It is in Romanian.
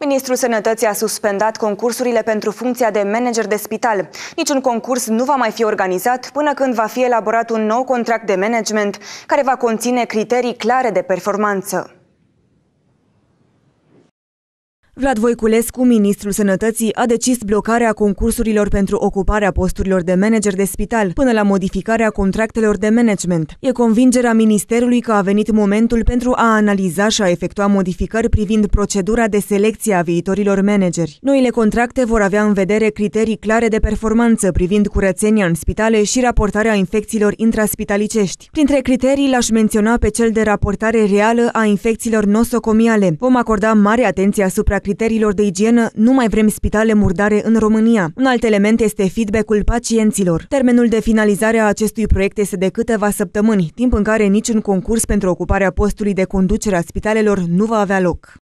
Ministrul Sănătății a suspendat concursurile pentru funcția de manager de spital. Niciun concurs nu va mai fi organizat până când va fi elaborat un nou contract de management care va conține criterii clare de performanță. Vlad Voiculescu, ministrul sănătății, a decis blocarea concursurilor pentru ocuparea posturilor de manager de spital, până la modificarea contractelor de management. E convingerea ministerului că a venit momentul pentru a analiza și a efectua modificări privind procedura de selecție a viitorilor manageri. Noile contracte vor avea în vedere criterii clare de performanță privind curățenia în spitale și raportarea infecțiilor intraspitalicești. Printre criterii l-aș menționa pe cel de raportare reală a infecțiilor nosocomiale. Vom acorda mare atenție asupra criteriilor de igienă, nu mai vrem spitale murdare în România. Un alt element este feedback-ul pacienților. Termenul de finalizare a acestui proiect este de câteva săptămâni, timp în care niciun concurs pentru ocuparea postului de conducere a spitalelor nu va avea loc.